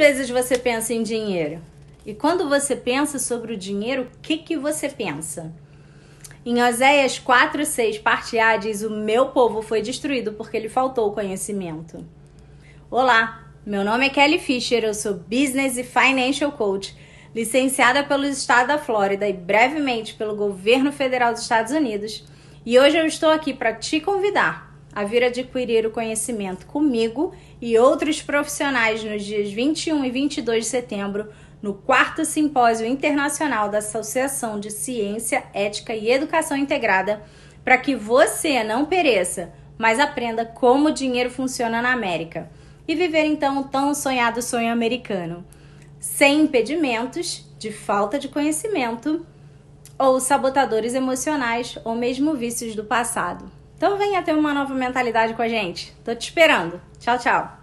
vezes você pensa em dinheiro? E quando você pensa sobre o dinheiro, o que, que você pensa? Em Oséias 4, 6, parte A, diz: O meu povo foi destruído porque lhe faltou conhecimento. Olá, meu nome é Kelly Fisher, eu sou Business e Financial Coach, licenciada pelo Estado da Flórida e brevemente pelo Governo Federal dos Estados Unidos. E hoje eu estou aqui para te convidar a vir adquirir o conhecimento comigo e outros profissionais nos dias 21 e 22 de setembro no quarto Simpósio Internacional da Associação de Ciência, Ética e Educação Integrada, para que você não pereça, mas aprenda como o dinheiro funciona na América e viver então o tão sonhado sonho americano, sem impedimentos de falta de conhecimento ou sabotadores emocionais ou mesmo vícios do passado. Então venha ter uma nova mentalidade com a gente. Tô te esperando. Tchau, tchau.